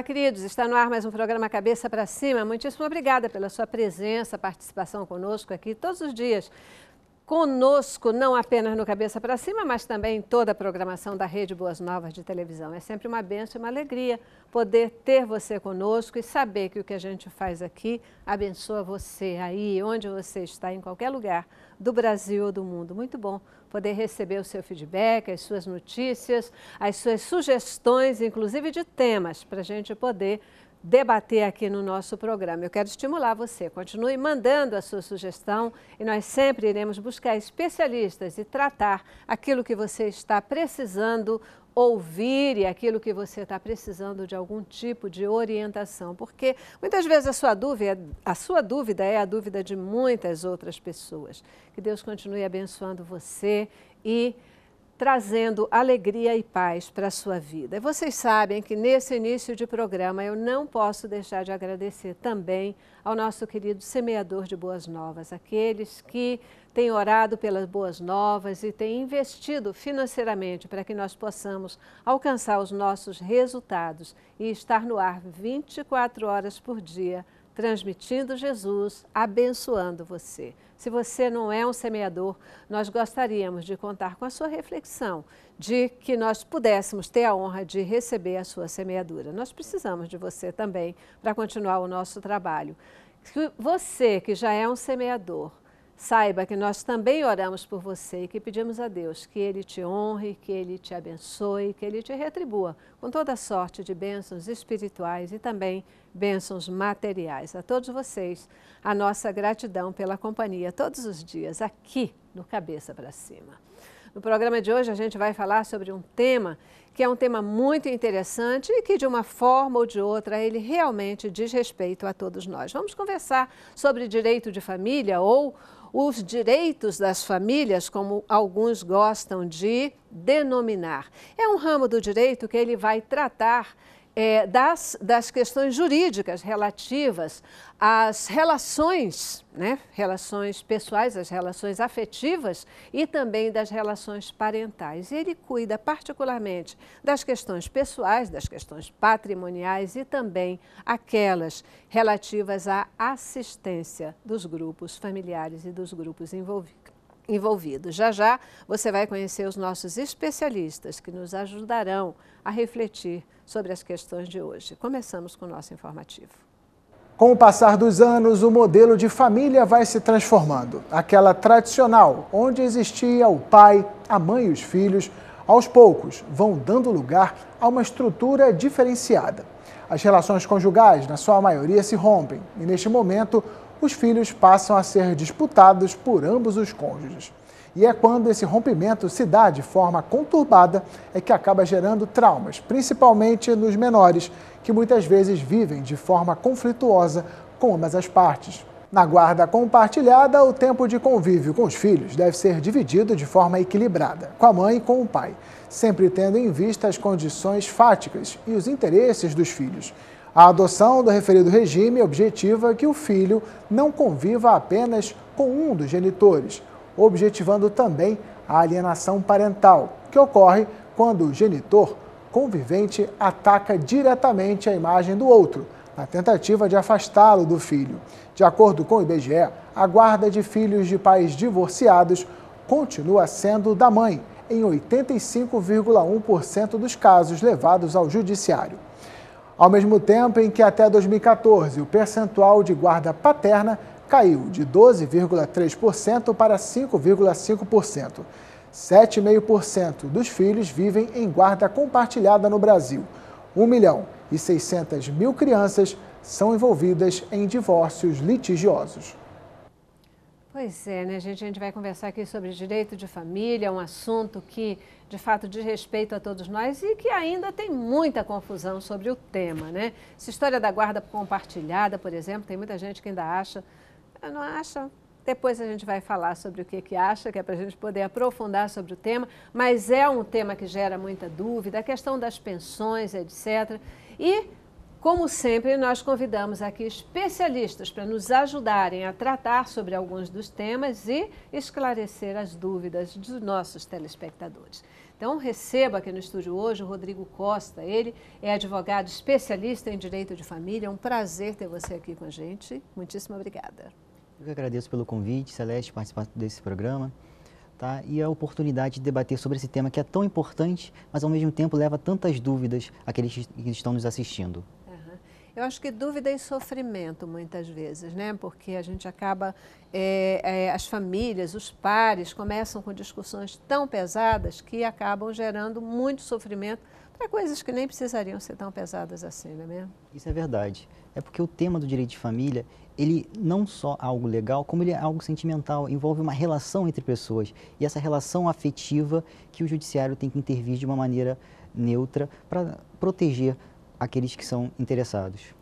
Olá, queridos. Está no ar mais um programa Cabeça para Cima. Muitíssimo obrigada pela sua presença, participação conosco aqui todos os dias. Conosco, não apenas no Cabeça para Cima, mas também em toda a programação da Rede Boas Novas de Televisão. É sempre uma benção e uma alegria poder ter você conosco e saber que o que a gente faz aqui abençoa você aí, onde você está, em qualquer lugar do Brasil ou do mundo. Muito bom poder receber o seu feedback, as suas notícias, as suas sugestões, inclusive de temas, para a gente poder debater aqui no nosso programa. Eu quero estimular você, continue mandando a sua sugestão e nós sempre iremos buscar especialistas e tratar aquilo que você está precisando ouvir e aquilo que você está precisando de algum tipo de orientação, porque muitas vezes a sua dúvida, a sua dúvida é a dúvida de muitas outras pessoas. Que Deus continue abençoando você e trazendo alegria e paz para a sua vida. E vocês sabem que nesse início de programa eu não posso deixar de agradecer também ao nosso querido semeador de boas novas, aqueles que têm orado pelas boas novas e têm investido financeiramente para que nós possamos alcançar os nossos resultados e estar no ar 24 horas por dia transmitindo Jesus, abençoando você. Se você não é um semeador, nós gostaríamos de contar com a sua reflexão, de que nós pudéssemos ter a honra de receber a sua semeadura. Nós precisamos de você também para continuar o nosso trabalho. Você que já é um semeador, Saiba que nós também oramos por você e que pedimos a Deus que Ele te honre, que Ele te abençoe, que Ele te retribua com toda sorte de bênçãos espirituais e também bênçãos materiais. A todos vocês, a nossa gratidão pela companhia todos os dias aqui no Cabeça para Cima. No programa de hoje a gente vai falar sobre um tema que é um tema muito interessante e que de uma forma ou de outra ele realmente diz respeito a todos nós. Vamos conversar sobre direito de família ou os direitos das famílias, como alguns gostam de denominar. É um ramo do direito que ele vai tratar é, das, das questões jurídicas relativas às relações, né, relações pessoais, às relações afetivas e também das relações parentais. E ele cuida particularmente das questões pessoais, das questões patrimoniais e também aquelas relativas à assistência dos grupos familiares e dos grupos envolvidos envolvidos. Já já você vai conhecer os nossos especialistas que nos ajudarão a refletir sobre as questões de hoje. Começamos com o nosso informativo. Com o passar dos anos, o modelo de família vai se transformando. Aquela tradicional, onde existia o pai, a mãe e os filhos, aos poucos vão dando lugar a uma estrutura diferenciada. As relações conjugais, na sua maioria, se rompem e, neste momento, os filhos passam a ser disputados por ambos os cônjuges. E é quando esse rompimento se dá de forma conturbada é que acaba gerando traumas, principalmente nos menores, que muitas vezes vivem de forma conflituosa com ambas as partes. Na guarda compartilhada, o tempo de convívio com os filhos deve ser dividido de forma equilibrada, com a mãe e com o pai, sempre tendo em vista as condições fáticas e os interesses dos filhos. A adoção do referido regime objetiva que o filho não conviva apenas com um dos genitores, objetivando também a alienação parental, que ocorre quando o genitor convivente ataca diretamente a imagem do outro, na tentativa de afastá-lo do filho. De acordo com o IBGE, a guarda de filhos de pais divorciados continua sendo da mãe, em 85,1% dos casos levados ao judiciário. Ao mesmo tempo em que até 2014 o percentual de guarda paterna caiu de 12,3% para 5,5%. 7,5% dos filhos vivem em guarda compartilhada no Brasil. 1 milhão e 600 mil crianças são envolvidas em divórcios litigiosos. Pois é, né, gente? A gente vai conversar aqui sobre direito de família, um assunto que de fato diz respeito a todos nós e que ainda tem muita confusão sobre o tema, né? Essa história da guarda compartilhada, por exemplo, tem muita gente que ainda acha não acha? Depois a gente vai falar sobre o que, que acha, que é para a gente poder aprofundar sobre o tema, mas é um tema que gera muita dúvida, a questão das pensões, etc. E, como sempre, nós convidamos aqui especialistas para nos ajudarem a tratar sobre alguns dos temas e esclarecer as dúvidas dos nossos telespectadores. Então, receba aqui no estúdio hoje o Rodrigo Costa. Ele é advogado especialista em direito de família. É um prazer ter você aqui com a gente. Muitíssimo obrigada. Eu que agradeço pelo convite, Celeste, participar desse programa. Tá? E a oportunidade de debater sobre esse tema que é tão importante, mas ao mesmo tempo leva tantas dúvidas àqueles que estão nos assistindo. Eu acho que dúvida e é sofrimento muitas vezes, né? Porque a gente acaba, é, é, as famílias, os pares começam com discussões tão pesadas que acabam gerando muito sofrimento para coisas que nem precisariam ser tão pesadas assim, não é mesmo? Isso é verdade. É porque o tema do direito de família, ele não só é algo legal, como ele é algo sentimental, envolve uma relação entre pessoas. E essa relação afetiva que o judiciário tem que intervir de uma maneira neutra para proteger aqueles que são interessados.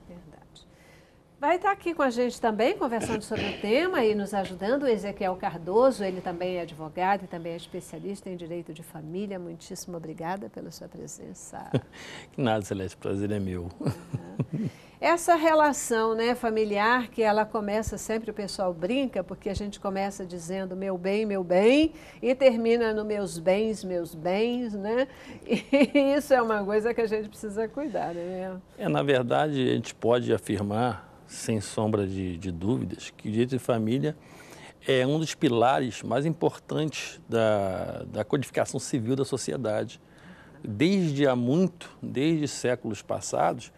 Vai estar aqui com a gente também, conversando sobre o tema e nos ajudando, o Ezequiel Cardoso. Ele também é advogado e também é especialista em direito de família. Muitíssimo obrigada pela sua presença. Que nada, Celeste, o prazer é meu. Essa relação né, familiar, que ela começa sempre, o pessoal brinca, porque a gente começa dizendo meu bem, meu bem, e termina no meus bens, meus bens, né? E isso é uma coisa que a gente precisa cuidar, né? É, na verdade, a gente pode afirmar sem sombra de, de dúvidas, que o direito de família é um dos pilares mais importantes da, da codificação civil da sociedade. Desde há muito, desde séculos passados,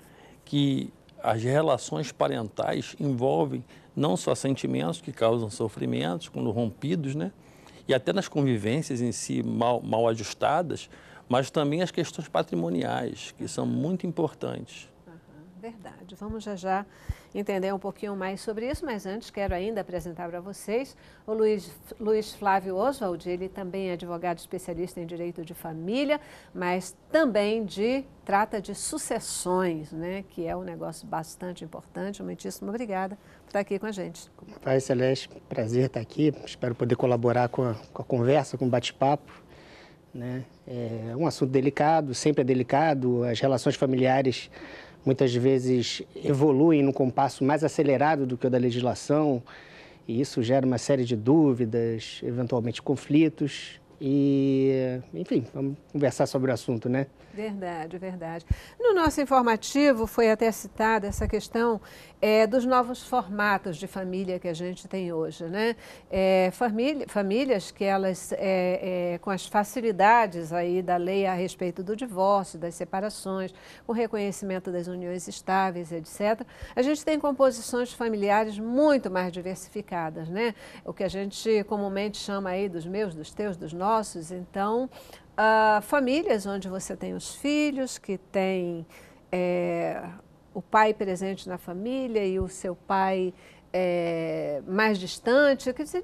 que as relações parentais envolvem não só sentimentos que causam sofrimentos quando rompidos, né? E até nas convivências em si mal, mal ajustadas, mas também as questões patrimoniais, que são muito importantes. Verdade. Vamos já já entender um pouquinho mais sobre isso, mas antes quero ainda apresentar para vocês o Luiz, Luiz Flávio Oswald. Ele também é advogado especialista em direito de família, mas também de trata de sucessões, né? Que é um negócio bastante importante. Muitíssimo obrigada por estar aqui com a gente. Paz Celeste, prazer estar aqui. Espero poder colaborar com a, com a conversa, com o bate-papo. Né? É um assunto delicado, sempre é delicado. As relações familiares muitas vezes evoluem no compasso mais acelerado do que o da legislação, e isso gera uma série de dúvidas, eventualmente conflitos. E, enfim, vamos conversar sobre o assunto, né? Verdade, verdade. No nosso informativo foi até citada essa questão é, dos novos formatos de família que a gente tem hoje, né? É, família, famílias que elas, é, é com as facilidades aí da lei a respeito do divórcio, das separações, o reconhecimento das uniões estáveis, etc. A gente tem composições familiares muito mais diversificadas, né? O que a gente comumente chama aí dos meus, dos teus, dos nossos. Então, uh, famílias onde você tem os filhos, que tem é, o pai presente na família e o seu pai é, mais distante. Quer dizer,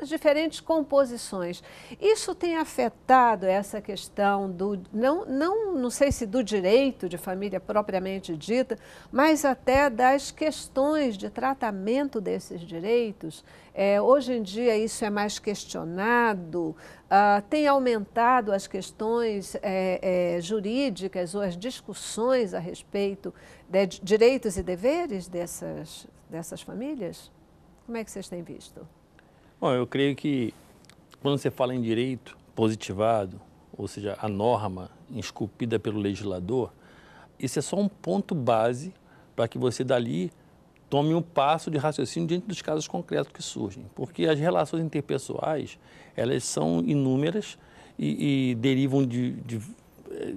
as diferentes composições. Isso tem afetado essa questão do não não não sei se do direito de família propriamente dita, mas até das questões de tratamento desses direitos. É, hoje em dia isso é mais questionado. Uh, tem aumentado as questões é, é, jurídicas ou as discussões a respeito de direitos e deveres dessas dessas famílias. Como é que vocês têm visto? Bom, eu creio que quando você fala em direito positivado, ou seja, a norma esculpida pelo legislador, isso é só um ponto base para que você dali tome um passo de raciocínio diante dos casos concretos que surgem, porque as relações interpessoais elas são inúmeras e, e derivam de, de eh,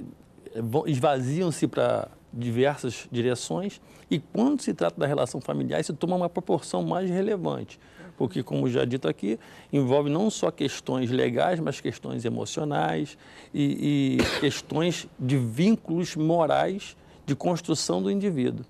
esvaziam-se para diversas direções e quando se trata da relação familiar isso toma uma proporção mais relevante porque, como já dito aqui, envolve não só questões legais, mas questões emocionais e, e questões de vínculos morais de construção do indivíduo.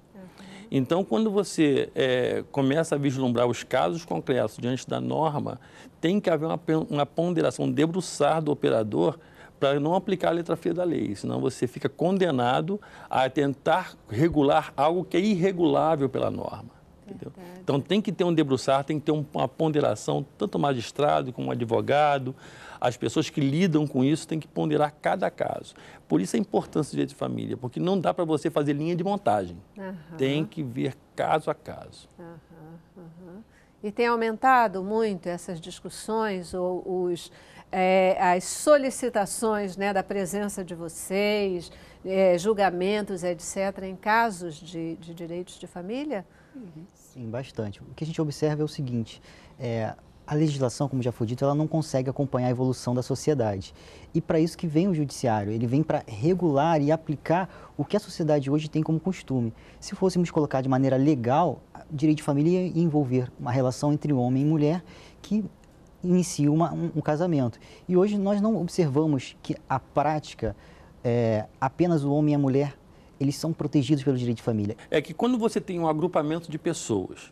Então, quando você é, começa a vislumbrar os casos concretos diante da norma, tem que haver uma, uma ponderação, um debruçar do operador para não aplicar a letra fria da lei, senão você fica condenado a tentar regular algo que é irregulável pela norma. Entendeu? Verdade. Então tem que ter um debruçar, tem que ter uma ponderação, tanto magistrado como advogado, as pessoas que lidam com isso têm que ponderar cada caso. Por isso a importância do direito de família, porque não dá para você fazer linha de montagem. Uhum. Tem que ver caso a caso. Uhum, uhum. E tem aumentado muito essas discussões ou os, é, as solicitações né, da presença de vocês, é, julgamentos, etc., em casos de, de direitos de família? Sim, bastante. O que a gente observa é o seguinte: é, a legislação, como já foi dito, ela não consegue acompanhar a evolução da sociedade. E para isso que vem o judiciário, ele vem para regular e aplicar o que a sociedade hoje tem como costume. Se fôssemos colocar de maneira legal, direito de família ia envolver uma relação entre homem e mulher que inicia uma, um, um casamento. E hoje nós não observamos que a prática é, apenas o homem e a mulher eles são protegidos pelo direito de família. É que quando você tem um agrupamento de pessoas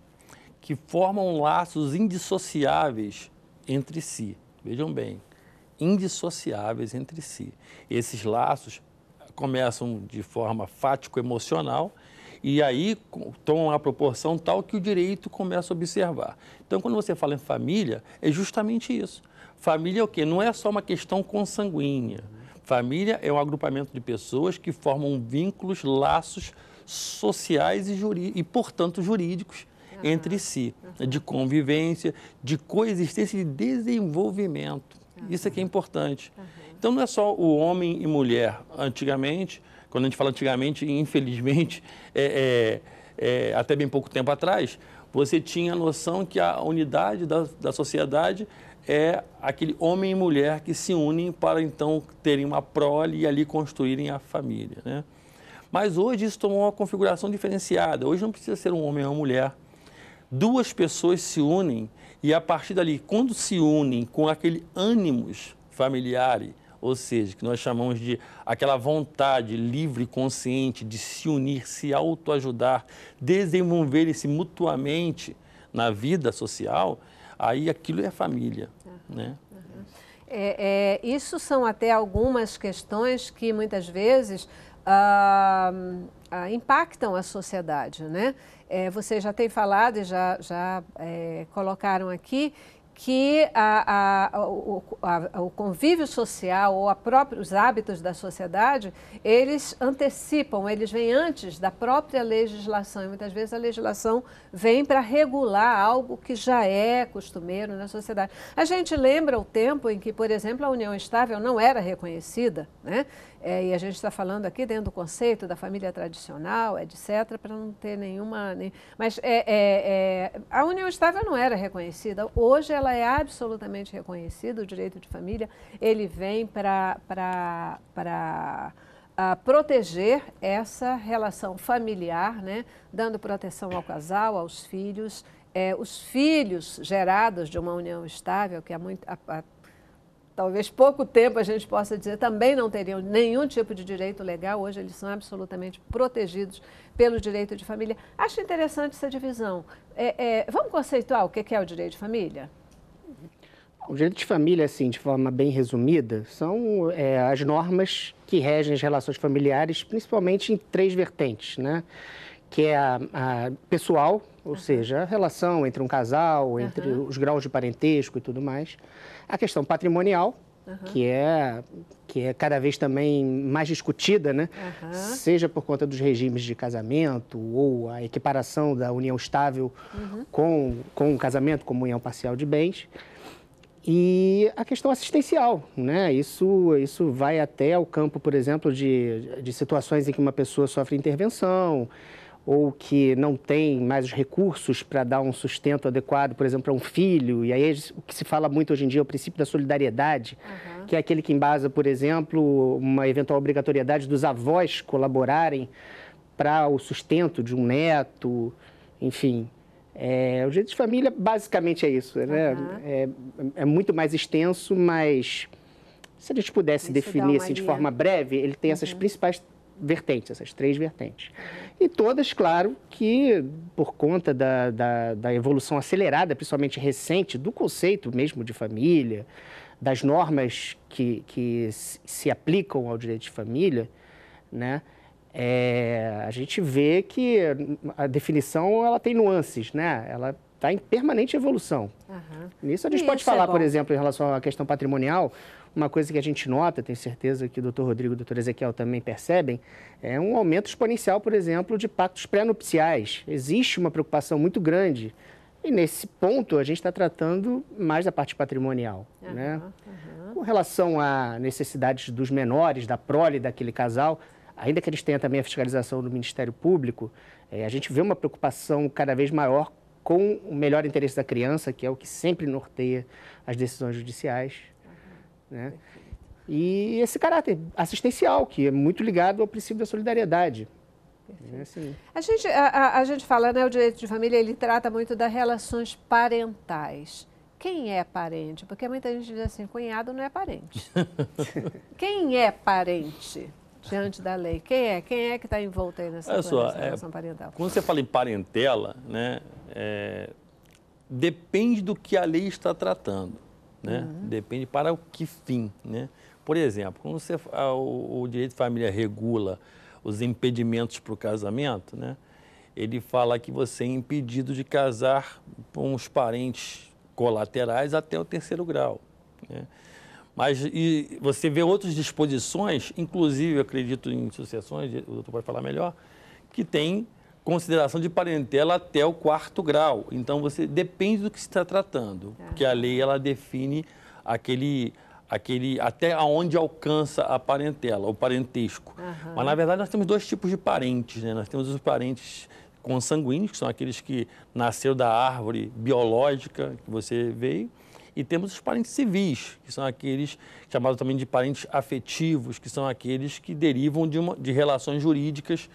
que formam laços indissociáveis entre si, vejam bem, indissociáveis entre si. Esses laços começam de forma fático-emocional e aí tomam a proporção tal que o direito começa a observar. Então, quando você fala em família, é justamente isso. Família é o quê? Não é só uma questão consanguínea. Família é um agrupamento de pessoas que formam vínculos, laços sociais e, e portanto, jurídicos uhum. entre si, uhum. de convivência, de coexistência e de desenvolvimento. Uhum. Isso é que é importante. Então, não é só o homem e mulher. Antigamente, quando a gente fala antigamente, infelizmente, é, é, é, até bem pouco tempo atrás, você tinha a noção que a unidade da, da sociedade é aquele homem e mulher que se unem para então terem uma prole e ali construírem a família. Né? Mas hoje isso tomou uma configuração diferenciada. Hoje não precisa ser um homem ou uma mulher. Duas pessoas se unem e a partir dali, quando se unem com aquele ânimos familiar, ou seja, que nós chamamos de aquela vontade livre, e consciente de se unir, se autoajudar, desenvolverem-se mutuamente na vida social, aí aquilo é família. Né? Uhum. É, é, isso são até algumas questões que muitas vezes ah, ah, impactam a sociedade, né? É, vocês já têm falado e já, já é, colocaram aqui que a, a, o, a, o, convívio social ou própria, os hábitos da sociedade, eles antecipam, eles vêm antes da própria legislação. E muitas vezes a legislação vem para regular algo que já é costumeiro na sociedade. A gente lembra o tempo em que, por exemplo, a união estável não era reconhecida, né? É, e a gente está falando aqui dentro do conceito da família tradicional, etc., para não ter nenhuma. Nem... Mas é, é, é, a união estável não era reconhecida, hoje ela é absolutamente reconhecida, o direito de família ele vem para ah, proteger essa relação familiar, né? dando proteção ao casal, aos filhos. É, os filhos gerados de uma união estável, que é muito, talvez pouco tempo a gente possa dizer, também não teriam nenhum tipo de direito legal. Hoje eles são absolutamente protegidos pelo direito de família. Acho interessante essa divisão. É, é, vamos conceituar o que é o direito de família? O direito de família, assim, de forma bem resumida, são é, as normas que regem as relações familiares, principalmente em três vertentes, né? Que é a, a pessoal, ou seja, a relação entre um casal, entre uhum. os graus de parentesco e tudo mais. A questão patrimonial, Uhum. que é que é cada vez também mais discutida, né? Uhum. Seja por conta dos regimes de casamento ou a equiparação da união estável uhum. com com o casamento como união parcial de bens e a questão assistencial, né? Isso isso vai até o campo, por exemplo, de, de situações em que uma pessoa sofre intervenção, ou que não tem mais os recursos para dar um sustento adequado, por exemplo, a um filho. E aí é o que se fala muito hoje em dia é o princípio da solidariedade, uhum. que é aquele que embasa, por exemplo, uma eventual obrigatoriedade dos avós colaborarem para o sustento de um neto, enfim. É, o jeito de família basicamente é isso, né? Uhum. É, é, muito mais extenso, mas se a gente pudesse Isso definir assim, de forma breve, ele tem uhum. essas principais vertentes, essas três vertentes. E todas, claro, que por conta da, da, da evolução acelerada, principalmente recente, do conceito mesmo de família, das normas que, que se aplicam ao direito de família, né? É, a gente vê que a definição ela tem nuances, né? Ela está em permanente evolução. Uhum. Nisso a gente e pode é falar, é por exemplo, em relação à questão patrimonial, uma coisa que a gente nota, tenho certeza que o doutor Rodrigo e o doutor Ezequiel também percebem, é um aumento exponencial, por exemplo, de pactos pré-nupciais. Existe uma preocupação muito grande. E nesse ponto a gente está tratando mais da parte patrimonial. Uhum. né? Uhum. Com relação à necessidades dos menores, da prole daquele casal, ainda que eles tenham também a fiscalização do Ministério Público, é, a gente vê uma preocupação cada vez maior com o melhor interesse da criança, que é o que sempre norteia as decisões judiciais. Uhum. Né? E esse caráter assistencial, que é muito ligado ao princípio da solidariedade. Né? Assim, a gente, a, a, gente fala, né, o direito de família, ele trata muito das relações parentais. Quem é parente? Porque muita gente diz assim, cunhado não é parente. Quem é parente? diante da lei. Quem é? Quem é que está envolto aí nessa só, relação é, parental? Quando você fala em parentela, né, é, depende do que a lei está tratando, né? Uhum. Depende para o que fim, né? Por exemplo, quando você, a, ah, o, o, direito de família regula os impedimentos para o casamento, né? Ele fala que você é impedido de casar com os parentes colaterais até o terceiro grau. Né? Mas e você vê outras disposições, inclusive, eu acredito em sucessões, o doutor pode falar melhor, que tem consideração de parentela até o quarto grau. Então, você depende do que se está tratando, é. porque a lei ela define aquele, aquele até aonde alcança a parentela, o parentesco. Uhum. Mas, na verdade, nós temos dois tipos de parentes, né? Nós temos os parentes consanguíneos, que são aqueles que nasceram da árvore biológica que você veio, e temos os parentes civis, que são aqueles chamados também de parentes afetivos, que são aqueles que derivam de, uma, de relações jurídicas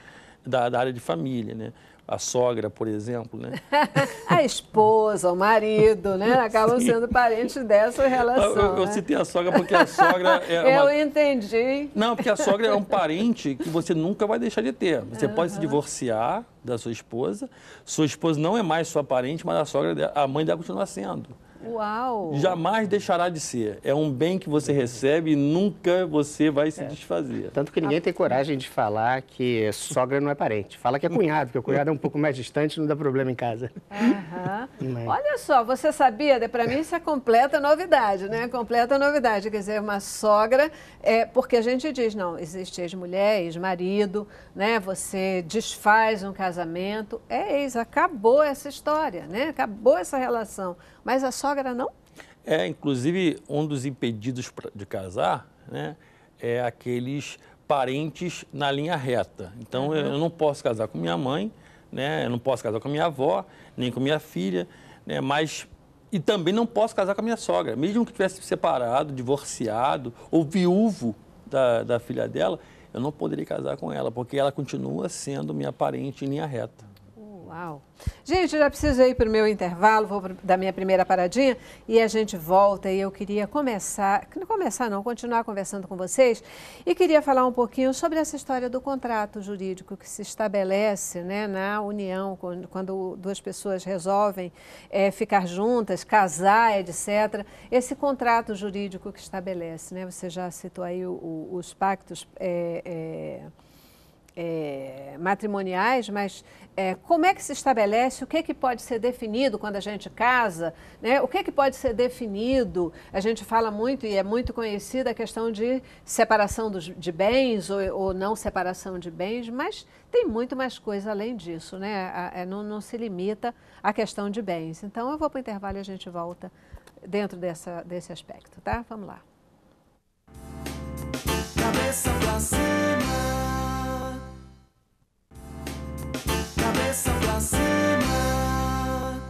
da, da área de família, né? a sogra, por exemplo, né? a esposa, o marido, né? Acabam Sim. sendo parentes dessa relação. Eu, eu, né? eu, citei a sogra porque a sogra é. eu uma... entendi. Não, porque a sogra é um parente que você nunca vai deixar de ter. Você uhum. pode se divorciar da sua esposa, sua esposa não é mais sua parente, mas a sogra, a mãe dela continua sendo. Uau! Jamais deixará de ser. É um bem que você recebe e nunca você vai se é. desfazer. Tanto que ninguém tem coragem de falar que sogra não é parente. Fala que é cunhado, porque o cunhado é um pouco mais distante não dá problema em casa. Uhum. Mas... Olha só, você sabia? Para mim isso é completa novidade, né? Completa novidade. Quer dizer, uma sogra, é, porque a gente diz, não, existe ex-mulher, ex-marido, né? Você desfaz um casamento. É ex, acabou essa história, né? Acabou essa relação. Mas a sogra não? É, inclusive, um dos impedidos de casar né, é aqueles parentes na linha reta. Então, uhum. eu não posso casar com minha mãe, né, eu não posso casar com minha avó, nem com minha filha, né, mas. E também não posso casar com a minha sogra. Mesmo que tivesse separado, divorciado ou viúvo da, da filha dela, eu não poderia casar com ela, porque ela continua sendo minha parente em linha reta. Uau! Gente, já preciso ir para o meu intervalo, vou da minha primeira paradinha e a gente volta. E eu queria começar, não começar não, continuar conversando com vocês e queria falar um pouquinho sobre essa história do contrato jurídico que se estabelece né, na união, quando, quando duas pessoas resolvem é, ficar juntas, casar, etc. Esse contrato jurídico que estabelece, né? Você já citou aí o, o, os pactos. É, é, é, matrimoniais, mas é, como é que se estabelece, o que é que pode ser definido quando a gente casa, né? o que é que pode ser definido? A gente fala muito e é muito conhecida a questão de separação dos, de bens ou, ou, não separação de bens, mas tem muito mais coisa além disso, né? A, a, é, não, não se limita à questão de bens. Então eu vou para o intervalo e a gente volta dentro dessa, desse aspecto, tá? Vamos lá. Cabeça pra cima. cabeça pra cima.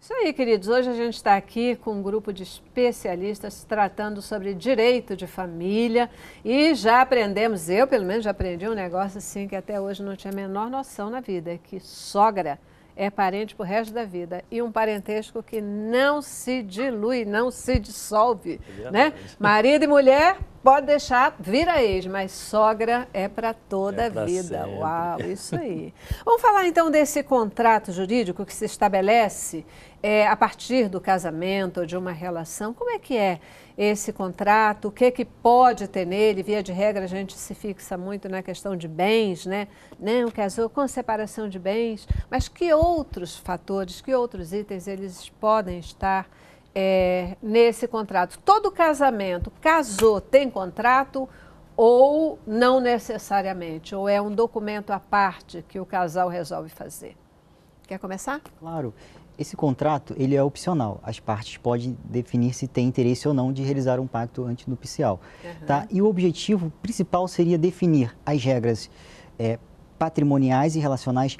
Isso aí, queridos. Hoje a gente está aqui com um grupo de especialistas tratando sobre direito de família e já aprendemos, eu pelo menos já aprendi um negócio assim que até hoje não tinha a menor noção na vida, é que sogra é parente o resto da vida e um parentesco que não se dilui, não se dissolve, é né? Marido e mulher Pode deixar, vira ex, mas sogra é para toda é a vida. Sempre. Uau, isso aí. Vamos falar então desse contrato jurídico que se estabelece é, a partir do casamento ou de uma relação. Como é que é esse contrato? O que é que pode ter nele? Via de regra, a gente se fixa muito na questão de bens, né? Não casou com separação de bens, mas que outros fatores, que outros itens eles podem estar é, nesse contrato. Todo casamento, casou, tem contrato ou não necessariamente, ou é um documento à parte que o casal resolve fazer. Quer começar? Claro. Esse contrato, ele é opcional. As partes podem definir se tem interesse ou não de realizar um pacto antinupcial. Uhum. Tá? E o objetivo principal seria definir as regras é, patrimoniais e relacionais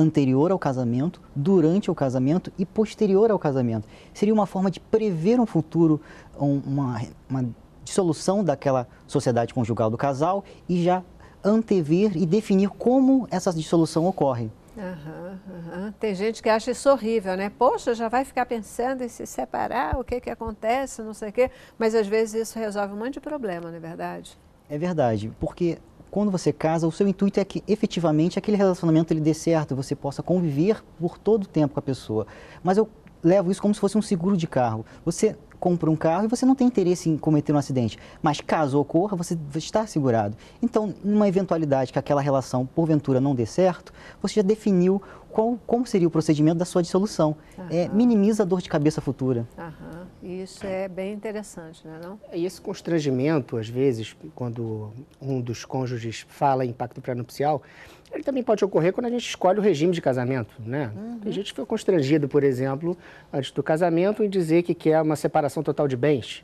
anterior ao casamento, durante o casamento e posterior ao casamento. Seria uma forma de prever um futuro, uma, uma dissolução daquela sociedade conjugal do casal e já antever e definir como essa dissolução ocorre. Uhum, uhum. Tem gente que acha isso horrível, né? Poxa, já vai ficar pensando em se separar, o que, que acontece, não sei o quê. Mas às vezes isso resolve um monte de problema, não é verdade? É verdade, porque quando você casa, o seu intuito é que efetivamente aquele relacionamento ele dê certo, você possa conviver por todo o tempo com a pessoa. Mas eu levo isso como se fosse um seguro de carro. Você compra um carro e você não tem interesse em cometer um acidente, mas caso ocorra, você está segurado. Então, numa eventualidade que aquela relação porventura não dê certo, você já definiu qual, como seria o procedimento da sua dissolução. É, minimiza a dor de cabeça futura. Aham. Isso é bem interessante, né, não? E esse constrangimento, às vezes, quando um dos cônjuges fala em pacto pré-nupcial, ele também pode ocorrer quando a gente escolhe o regime de casamento, né? Uhum. gente foi constrangido, por exemplo, antes do casamento, em dizer que quer uma separação total de bens.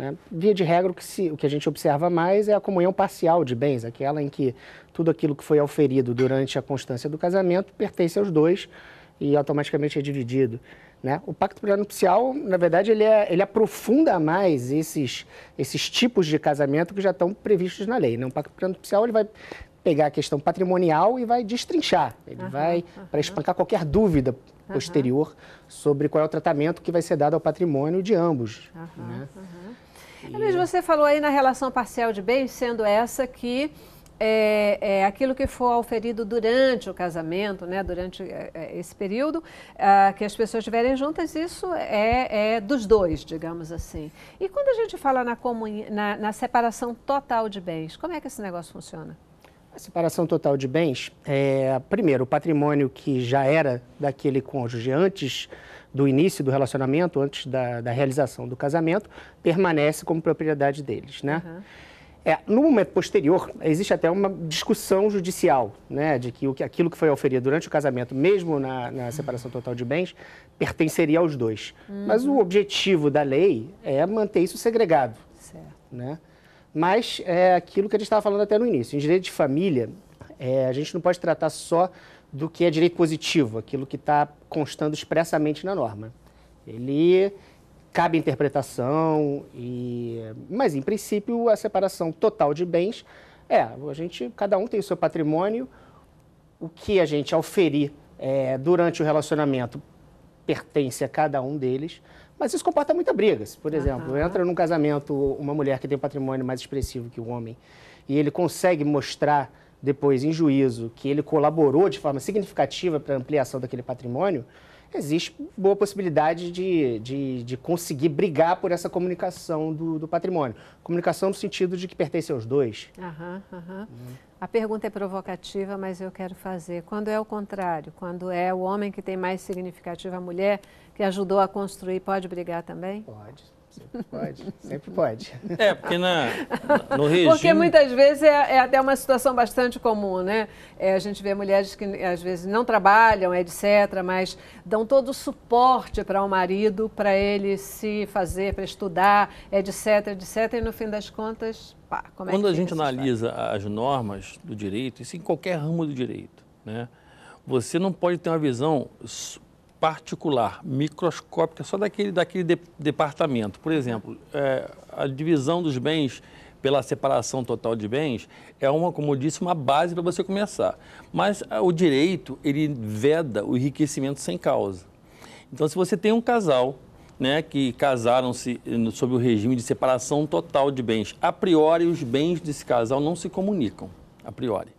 Né? Via de regra, o que, se, o que a gente observa mais é a comunhão parcial de bens, aquela em que tudo aquilo que foi auferido durante a constância do casamento pertence aos dois e automaticamente é dividido. Né? O pacto prenupcial, na verdade, ele, é, ele aprofunda mais esses, esses tipos de casamento que já estão previstos na lei. Né? O pacto prenupcial ele vai pegar a questão patrimonial e vai destrinchar. Ele vai para espancar qualquer dúvida posterior sobre qual é o tratamento que vai ser dado ao patrimônio de ambos. Aham, né? É, mas você falou aí na relação parcial de bens, sendo essa que é, é, aquilo que for oferido durante o casamento, né, durante é, é esse período, ah, que as pessoas estiverem juntas, isso é, é, dos dois, digamos assim. E quando a gente fala na, na, na, separação total de bens, como é que esse negócio funciona? A separação total de bens, é primeiro, o patrimônio que já era daquele cônjuge antes do início do relacionamento, antes da, da realização do casamento, permanece como propriedade deles, né? Uhum. É, no momento posterior, existe até uma discussão judicial, né, de que, o, que aquilo que foi oferido durante o casamento, mesmo na, na separação total de bens, pertenceria aos dois. Uhum. Mas o objetivo da lei é manter isso segregado. Certo. Né? Mas é aquilo que a gente estava falando até no início. Em direito de família, é, a gente não pode tratar só do que é direito positivo, aquilo que está constando expressamente na norma. Ele cabe interpretação, e... mas em princípio a separação total de bens é, a gente, cada um tem o seu patrimônio, o que a gente auferir é, durante o relacionamento pertence a cada um deles, mas isso comporta muita briga. por exemplo, uhum. entra num casamento uma mulher que tem um patrimônio mais expressivo que o homem e ele consegue mostrar depois em juízo que ele colaborou de forma significativa para a ampliação daquele patrimônio, existe boa possibilidade de, de, de, conseguir brigar por essa comunicação do, do, patrimônio. Comunicação no sentido de que pertence aos dois. Aham, aham. Hum. A pergunta é provocativa, mas eu quero fazer. Quando é o contrário? Quando é o homem que tem mais significativa a mulher que ajudou a construir, pode brigar também? Pode. Pode, sempre pode. É, porque na, no regime... Porque muitas vezes é, é, até uma situação bastante comum, né? É, a gente vê mulheres que às vezes não trabalham, etc., mas dão todo o suporte para o marido, para ele se fazer, para estudar, etc., etc., e no fim das contas, pá, como é Quando é que a gente analisa história? as normas do direito, isso em qualquer ramo do direito, né? Você não pode ter uma visão particular, microscópica, só daquele, daquele de, departamento. Por exemplo, é, a divisão dos bens pela separação total de bens é uma, como eu disse, uma base para você começar. Mas a, ah, o direito, ele veda o enriquecimento sem causa. Então, se você tem um casal né, que casaram-se eh, sob o regime de separação total de bens. A priori, os bens desse casal não se comunicam, a priori.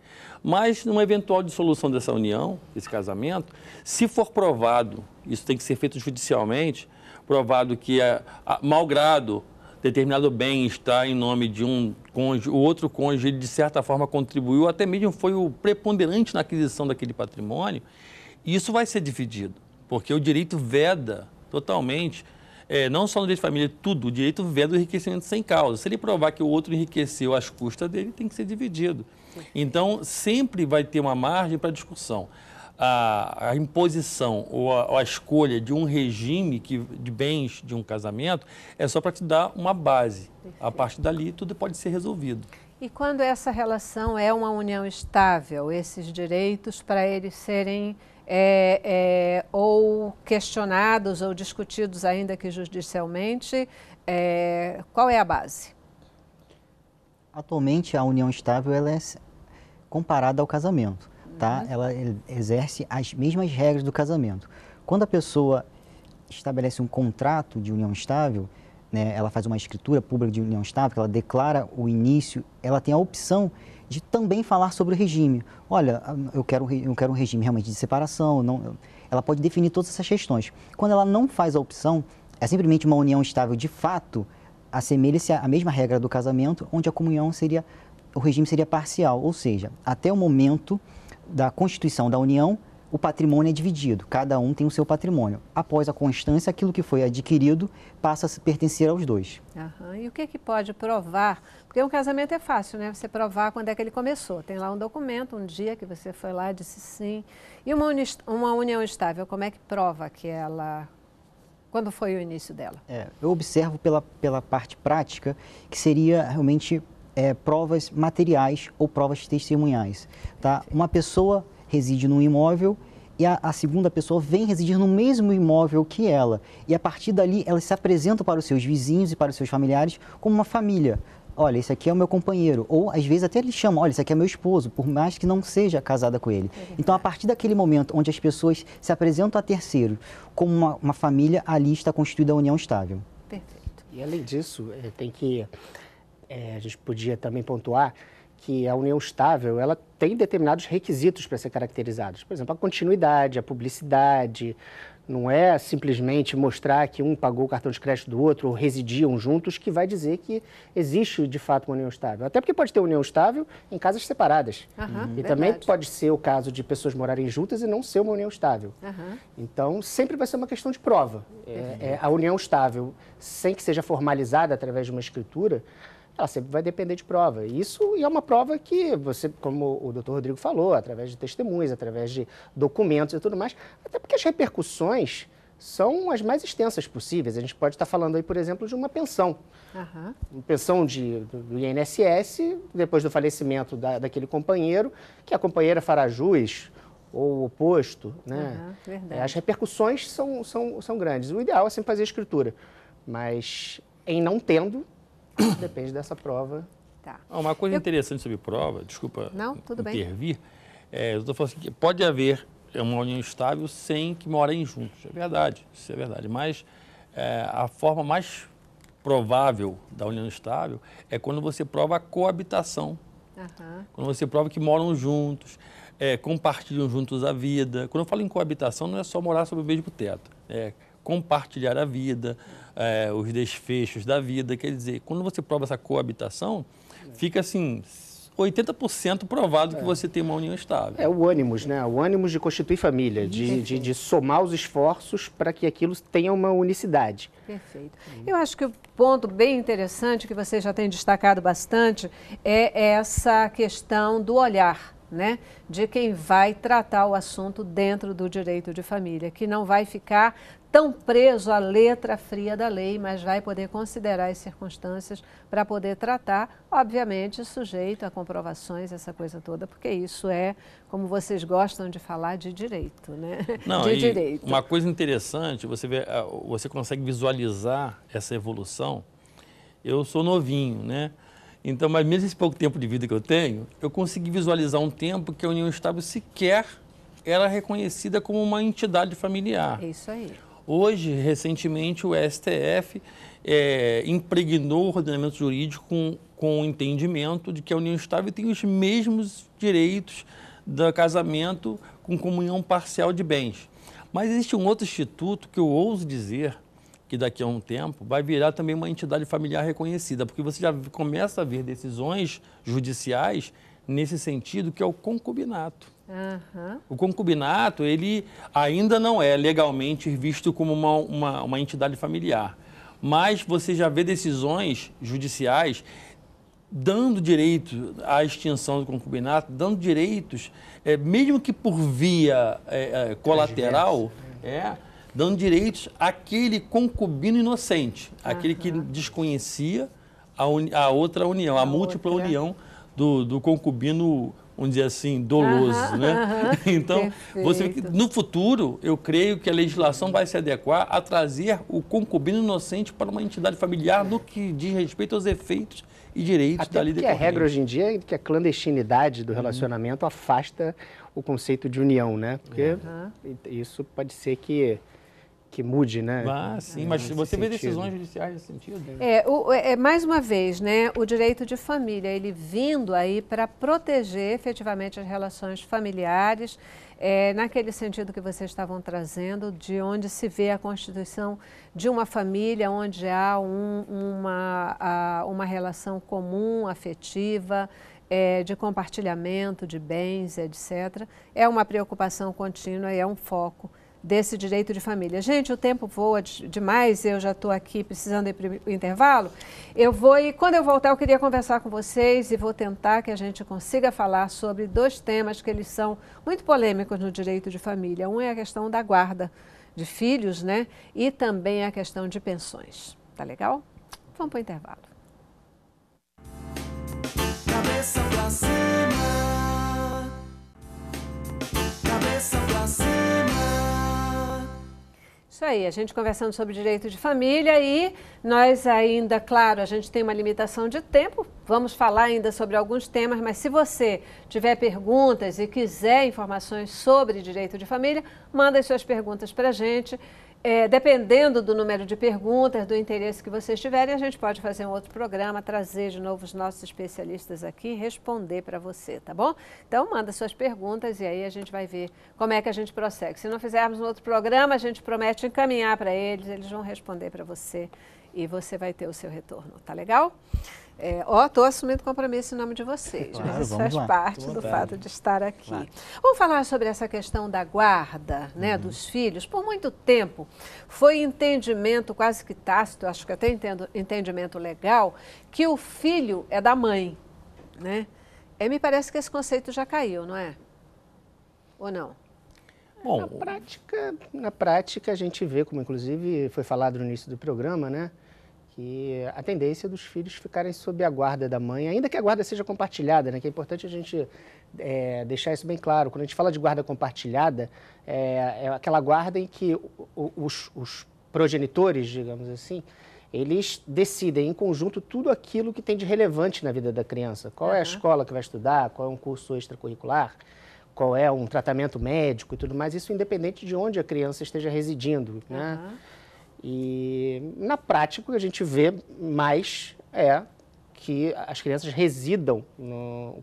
Mas, numa eventual dissolução dessa união, desse casamento, se for provado, isso tem que ser feito judicialmente, provado que, a, é, a, malgrado determinado bem está em nome de um cônjuge, o outro cônjuge, ele, de certa forma, contribuiu, até mesmo foi o preponderante na aquisição daquele patrimônio, isso vai ser dividido, porque o direito veda totalmente é, não só no direito de família, tudo, o direito veda o enriquecimento sem causa. Se ele provar que o outro enriqueceu às custas dele, tem que ser dividido. Então, sempre vai ter uma margem para discussão. A, a, imposição ou a, ou a, escolha de um regime que, de bens de um casamento é só para te dar uma base. Perfeito. A partir dali, tudo pode ser resolvido. E quando essa relação é uma união estável, esses direitos, para eles serem é, é, ou questionados ou discutidos, ainda que judicialmente, é, qual é a base? Atualmente a união estável ela é comparada ao casamento, tá? Uhum. Ela exerce as mesmas regras do casamento. Quando a pessoa estabelece um contrato de união estável, né, ela faz uma escritura pública de união estável, ela declara o início, ela tem a opção de também falar sobre o regime. Olha, ah, eu quero, eu quero um regime realmente de separação, não, ela pode definir todas essas questões. Quando ela não faz a opção, é simplesmente uma união estável de fato, assemelha-se à mesma regra do casamento, onde a comunhão seria, o regime seria parcial, ou seja, até o momento da constituição da união, o patrimônio é dividido, cada um tem o seu patrimônio. Após a constância, aquilo que foi adquirido passa a pertencer aos dois. Aham. E o que, é que pode provar? Porque um casamento é fácil, né? Você provar quando é que ele começou. Tem lá um documento, um dia que você foi lá e disse sim. E uma, uni... uma união estável, como é que prova que ela quando foi o início dela? É, eu observo pela, pela parte prática que seria realmente é, provas materiais ou provas testemunhais. Tá? Uma pessoa reside num imóvel e a, a, segunda pessoa vem residir no mesmo imóvel que ela. E a partir dali, ela se apresenta para os seus vizinhos e para os seus familiares como uma família olha, esse aqui é o meu companheiro. Ou às vezes até ele chamam, olha, esse aqui é meu esposo, por mais que não seja casada com ele. É então, a partir daquele momento onde as pessoas se apresentam a terceiro como uma, uma família, ali está constituída a união estável. Perfeito. E além disso, eh, tem que. É, a gente podia também pontuar que a união estável ela tem determinados requisitos para ser caracterizados. Por exemplo, a continuidade, a publicidade, não é simplesmente mostrar que um pagou o cartão de crédito do outro ou residiam juntos que vai dizer que existe de fato uma união estável. Até porque pode ter união estável em casas separadas. Uhum, e verdade. também pode ser o caso de pessoas morarem juntas e não ser uma união estável. Uhum. Então, sempre vai ser uma questão de prova. É, é, a união estável, sem que seja formalizada através de uma escritura, ela tá, sempre vai depender de prova. Isso é uma prova que você, como o doutor Rodrigo falou, através de testemunhas, através de documentos e tudo mais, até porque as repercussões são as mais extensas possíveis. A gente pode estar falando aí, por exemplo, de uma pensão. Uhum. Uma pensão de, do INSS, depois do falecimento da, daquele companheiro, que a companheira fará jus ou o oposto, né? Uhum, as repercussões são, são, são grandes. O ideal é sempre fazer a escritura, mas em não tendo, Depende dessa prova. Tá. Ah, uma coisa eu... interessante sobre prova, desculpa Não, tudo intervir, bem. É, eu estou falando assim, que pode haver é, uma união estável sem que morem juntos. É verdade, isso é verdade. Mas é, a forma mais provável da união estável é quando você prova a coabitação. Uhum. Quando você prova que moram juntos, é, compartilham juntos a vida. Quando eu falo em coabitação, não é só morar sob o mesmo teto. É compartilhar a vida, é, os desfechos da vida. Quer dizer, quando você prova essa coabitação, fica assim. 80% provado que é. você tem uma união estável. É o ânimos, né? O ânimos de constituir família, de, de, de somar os esforços para que aquilo tenha uma unicidade. Perfeito. Eu acho que o ponto bem interessante que você já tem destacado bastante é essa questão do olhar. Né, de quem vai tratar o assunto dentro do direito de família, que não vai ficar tão preso à letra fria da lei, mas vai poder considerar as circunstâncias para poder tratar, obviamente, sujeito a comprovações, essa coisa toda, porque isso é, como vocês gostam de falar, de direito, né? Não, de direito. Uma coisa interessante, você, vê, você consegue visualizar essa evolução. Eu sou novinho, né? Então, mas mesmo esse pouco tempo de vida que eu tenho, eu consegui visualizar um tempo que a União Estável sequer era reconhecida como uma entidade familiar. É isso aí. Hoje, recentemente, o STF é, impregnou o ordenamento jurídico com, com o entendimento de que a união estável tem os mesmos direitos do casamento com comunhão parcial de bens. Mas existe um outro instituto que eu ouso dizer que daqui a um tempo vai virar também uma entidade familiar reconhecida, porque você já começa a ver decisões judiciais nesse sentido que é o concubinato. Uhum. O concubinato, ele ainda não é legalmente visto como uma, uma, uma entidade familiar, mas você já vê decisões judiciais dando direito à extinção do concubinato, dando direitos, é, mesmo que por via é, é, colateral, é. é, dando direitos àquele concubino inocente, Aham. aquele que desconhecia a, a outra união, a, a múltipla outra. união do, do concubino vamos dizer assim, doloso. né? então, perfeito. você no futuro, eu creio que a legislação vai se adequar a trazer o concubino inocente para uma entidade familiar no que diz respeito aos efeitos e direitos Até da lei Que a regra hoje em dia é que a clandestinidade do uhum. relacionamento uhum. afasta o conceito de união, né? Porque uhum. isso pode ser que que mude, né? Ah, sim, é, mas você vê decisões judiciais nesse sentido. Né? É, o, é, é, mais uma vez, né, o direito de família, ele vindo aí para proteger efetivamente as relações familiares, é, naquele sentido que vocês estavam trazendo, de onde se vê a constituição de uma família, onde há um, uma, a, uma relação comum, afetiva, é, de compartilhamento de bens, etc. É uma preocupação contínua e é um foco desse direito de família. Gente, o tempo voa demais, eu já estou aqui precisando ir para o intervalo. Eu vou e quando eu voltar eu queria conversar com vocês e vou tentar que a gente consiga falar sobre dois temas que eles são muito polêmicos no direito de família. Um é a questão da guarda de filhos, né? E também a questão de pensões. Tá legal? Vamos para o intervalo. Cabeça pra cima. Cabeça pra cima. Isso aí, a gente conversando sobre direito de família e nós ainda, claro, a gente tem uma limitação de tempo, vamos falar ainda sobre alguns temas, mas se você tiver perguntas e quiser informações sobre direito de família, manda as suas perguntas para a gente. É, dependendo do número de perguntas, do interesse que vocês tiverem, a gente pode fazer um outro programa, trazer de novo os nossos especialistas aqui e responder para você, tá bom? Então, manda suas perguntas e aí a gente vai ver como é que a gente prossegue. Se não fizermos um outro programa, a gente promete encaminhar para eles, eles vão responder para você e você vai ter o seu retorno, tá legal? É, ó, estou assumindo compromisso em nome de vocês, claro, mas isso faz lá. parte do fato de estar aqui. Claro. Vamos falar sobre essa questão da guarda né, uhum. dos filhos. Por muito tempo foi entendimento quase que tácito, acho que até entendo, entendimento legal, que o filho é da mãe. Né? É, me parece que esse conceito já caiu, não é? Ou não? Bom, na prática, na prática a gente vê, como inclusive foi falado no início do programa, né? que a tendência é dos filhos ficarem sob a guarda da mãe, ainda que a guarda seja compartilhada, né? Que é importante a gente é, deixar isso bem claro. Quando a gente fala de guarda compartilhada, é, é aquela guarda em que os, os progenitores, digamos assim, eles decidem em conjunto tudo aquilo que tem de relevante na vida da criança. Qual uhum. é a escola que vai estudar, qual é um curso extracurricular, qual é um tratamento médico e tudo mais, isso independente de onde a criança esteja residindo. Né? Uhum. E na prática, o que a gente vê mais é que as crianças residam no,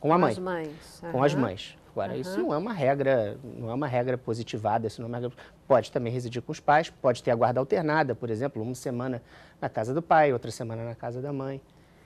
com a mãe. As mães. Com as mães. Agora, uhum. isso não é uma regra, não é uma regra positivada, isso não é uma regra... Pode também residir com os pais, pode ter a guarda alternada, por exemplo, uma semana na casa do pai, outra semana na casa da mãe.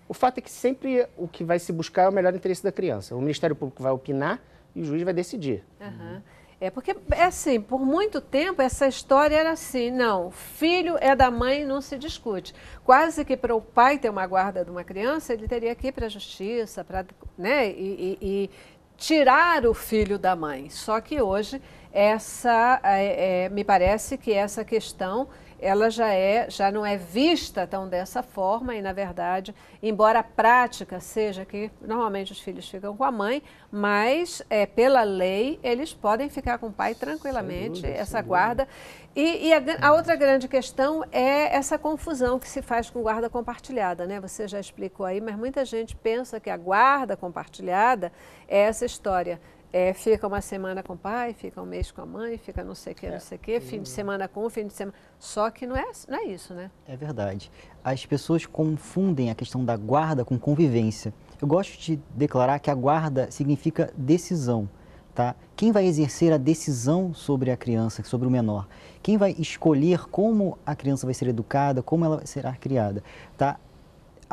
O fato é que sempre o que vai se buscar é o melhor interesse da criança. O Ministério Público vai opinar e o juiz vai decidir. Uhum. É porque, é assim, por muito tempo essa história era assim, não, filho é da mãe, não se discute. Quase que para o pai ter uma guarda de uma criança, ele teria que ir para a justiça, para, né, e, e, e tirar o filho da mãe. Só que hoje, essa, é, é, me parece que essa questão ela já é, já não é vista tão dessa forma e na verdade, embora a prática seja que normalmente os filhos ficam com a mãe, mas é, pela lei eles podem ficar com o pai tranquilamente essa guarda. E, e a, a, outra grande questão é essa confusão que se faz com guarda compartilhada, né? Você já explicou aí, mas muita gente pensa que a guarda compartilhada é essa história é, fica uma semana com o pai, fica um mês com a mãe, fica não sei o que, é, não sei o que, fim de semana com fim de semana. Só que não é, não é isso, né? É verdade. As pessoas confundem a questão da guarda com convivência. Eu gosto de declarar que a guarda significa decisão. Tá? Quem vai exercer a decisão sobre a criança, sobre o menor? Quem vai escolher como a criança vai ser educada, como ela será criada, tá?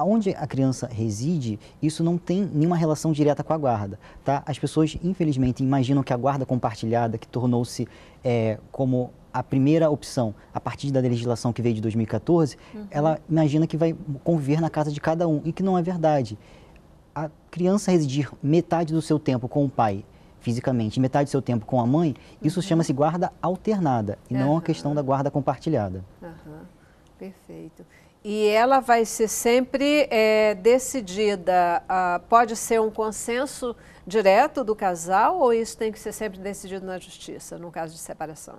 onde a criança reside, isso não tem nenhuma relação direta com a guarda, tá? As pessoas, infelizmente, imaginam que a guarda compartilhada, que tornou-se é, como a primeira opção, a partir da legislação que veio de 2014, uhum. ela imagina que vai conviver na casa de cada um, e que não é verdade. A criança residir metade do seu tempo com o pai fisicamente metade do seu tempo com a mãe, isso uhum. chama-se guarda alternada, e uhum. não a questão da guarda compartilhada. Perfeito. E ela vai ser sempre é, decidida, ah, pode ser um consenso direto do casal ou isso tem que ser sempre decidido na justiça, no caso de separação?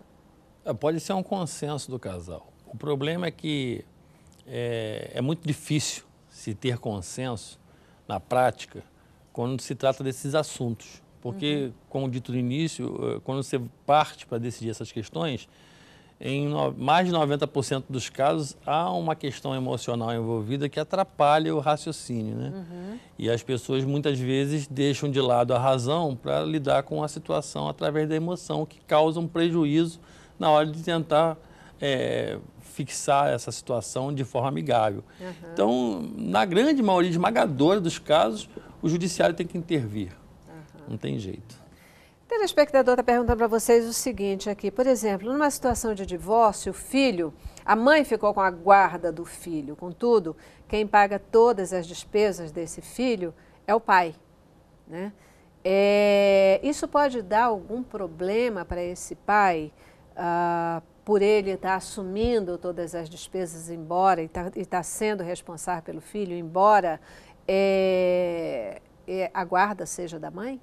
Ah, pode ser um consenso do casal. O problema é que é, é muito difícil se ter consenso na prática quando se trata desses assuntos. Porque, uhum. como dito no início, eh, quando você parte para decidir essas questões, em mais de 90% dos casos, há uma questão emocional envolvida que atrapalha o raciocínio. Né? Uhum. E as pessoas muitas vezes deixam de lado a razão para lidar com a situação através da emoção, que causa um prejuízo na hora de tentar é, fixar essa situação de forma amigável. Uhum. Então, na grande maioria esmagadora dos casos, o judiciário tem que intervir. Uhum. Não tem jeito. Telespectador está perguntando para vocês o seguinte aqui. Por exemplo, numa situação de divórcio, o filho, a mãe ficou com a guarda do filho. Contudo, quem paga todas as despesas desse filho é o pai. Né? É, isso pode dar algum problema para esse pai ah, por ele estar tá assumindo todas as despesas embora e tá, estar tá sendo responsável pelo filho, embora é, é, a guarda seja da mãe?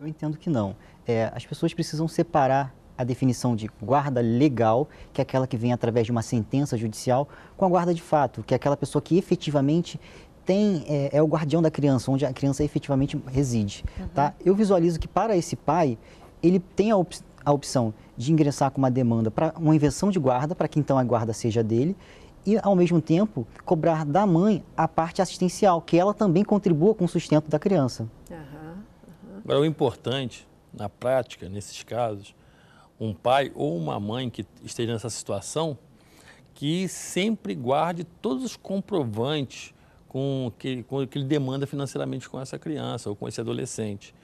Eu entendo que não é, as pessoas precisam separar a definição de guarda legal, que é aquela que vem através de uma sentença judicial, com a guarda de fato, que é aquela pessoa que efetivamente tem é, é o guardião da criança, onde a criança efetivamente reside. Uhum. Tá? Eu visualizo que para esse pai, ele tem a, op a opção de ingressar com uma demanda para uma invenção de guarda, para que então a guarda seja dele, e, ao mesmo tempo, cobrar da mãe a parte assistencial, que ela também contribua com o sustento da criança. Uhum, uhum. Agora, o importante na prática, nesses casos, um pai ou uma mãe que esteja nessa situação, que sempre guarde todos os comprovantes com que, com que ele demanda financeiramente com essa criança ou com esse adolescente.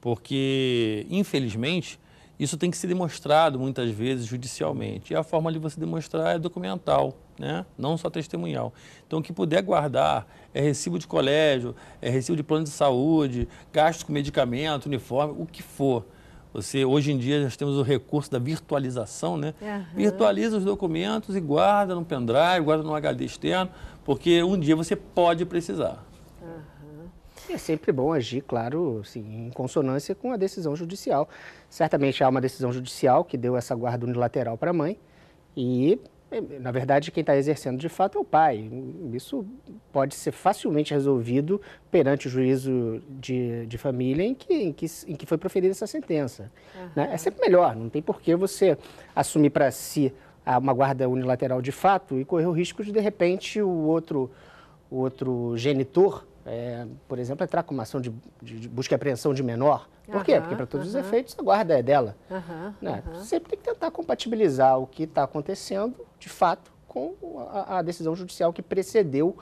Porque, infelizmente, isso tem que ser demonstrado muitas vezes judicialmente. E a forma de você demonstrar é documental né? não só testemunhal. Então, que puder guardar é recibo de colégio, é recibo de plano de saúde, gastos com medicamento, uniforme, o que for. Você, hoje em dia, nós temos o recurso da virtualização, né? Uhum. Virtualiza os documentos e guarda no pendrive, guarda no HD externo, porque um dia você pode precisar. Uhum. É sempre bom agir, claro, sim em consonância com a decisão judicial. Certamente há uma decisão judicial que deu essa guarda unilateral para a mãe e é, na verdade, quem está exercendo de fato é o pai. Isso pode ser facilmente resolvido perante o juízo de, de família em que, em, que, em que foi proferida essa sentença. Uhum. Né? É sempre melhor, não tem por que você assumir para si uma guarda unilateral de fato e correr o risco de, de repente, o outro, o outro genitor é, por exemplo, entrar com uma ação de, de, de busca e apreensão de menor. Por uhum, quê? Porque para todos uhum. os efeitos a guarda é dela. Uhum, né? Sempre tem que tentar compatibilizar o que está acontecendo, de fato, com a, a, decisão judicial que precedeu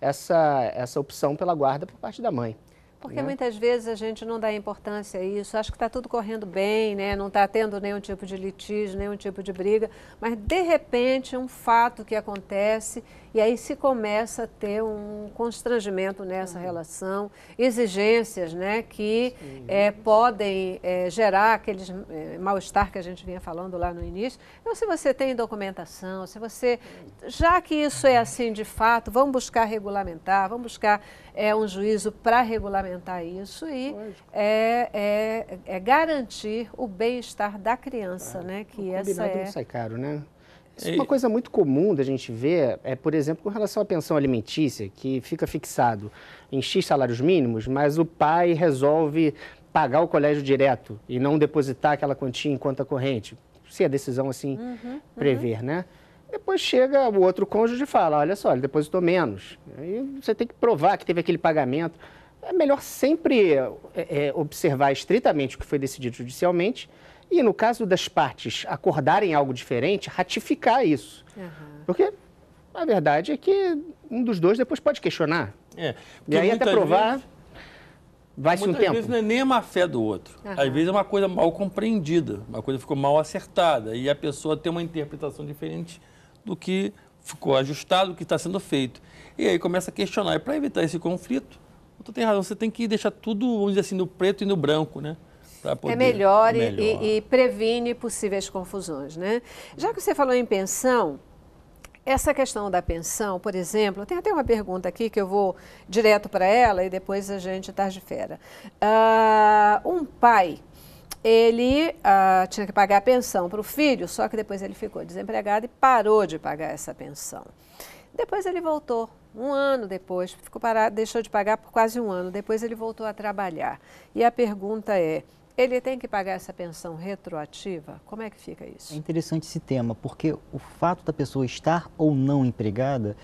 essa, essa opção pela guarda por parte da mãe. Porque né? muitas vezes a gente não dá importância a isso, acho que está tudo correndo bem, né? não está tendo nenhum tipo de litígio, nenhum tipo de briga, mas de repente um fato que acontece e aí se começa a ter um constrangimento nessa uhum. relação, exigências né, que é, podem é, gerar aqueles é, mal-estar que a gente vinha falando lá no início. Então, se você tem documentação, se você. Já que isso é assim de fato, vamos buscar regulamentar, vamos buscar é, um juízo para regulamentar isso e é, garantir o bem-estar da criança, né? Que o essa é... não sai caro, né? Isso é uma coisa muito comum da gente ver, é, por exemplo, com relação à pensão alimentícia, que fica fixado em X salários mínimos, mas o pai resolve pagar o colégio direto e não depositar aquela quantia em conta corrente, se a é decisão assim uhum, uhum. prever, uhum. né? Depois chega o outro cônjuge e fala, olha só, ele depositou menos. Aí você tem que provar que teve aquele pagamento. É melhor sempre é, é observar estritamente o que foi decidido judicialmente e no caso das partes acordarem algo diferente, ratificar isso. Uhum. Porque a verdade é que um dos dois depois pode questionar. É, e aí até provar, vezes, vai-se um tempo. Às vezes não é nem a má fé do outro. Uhum. Às vezes é uma coisa mal compreendida, uma coisa ficou mal acertada. E a pessoa tem uma interpretação diferente do que ficou ajustado, do que está sendo feito. E aí começa a questionar. E para evitar esse conflito, tu tem razão, você tem que deixar tudo, vamos dizer assim, no preto e no branco, né? É poder, é melhor, melhor. E, e, previne possíveis confusões, né? Já que você falou em pensão, essa questão da pensão, por exemplo, tem até uma pergunta aqui que eu vou direto para ela e depois a gente tarde tá fera. Uh, um pai, ele uh, tinha que pagar a pensão para o filho, só que depois ele ficou desempregado e parou de pagar essa pensão. Depois ele voltou um ano depois, ficou parado, deixou de pagar por quase um ano. Depois ele voltou a trabalhar. E a pergunta é: ele tem que pagar essa pensão retroativa? Como é que fica isso? É interessante esse tema, porque o fato da pessoa estar ou não empregada,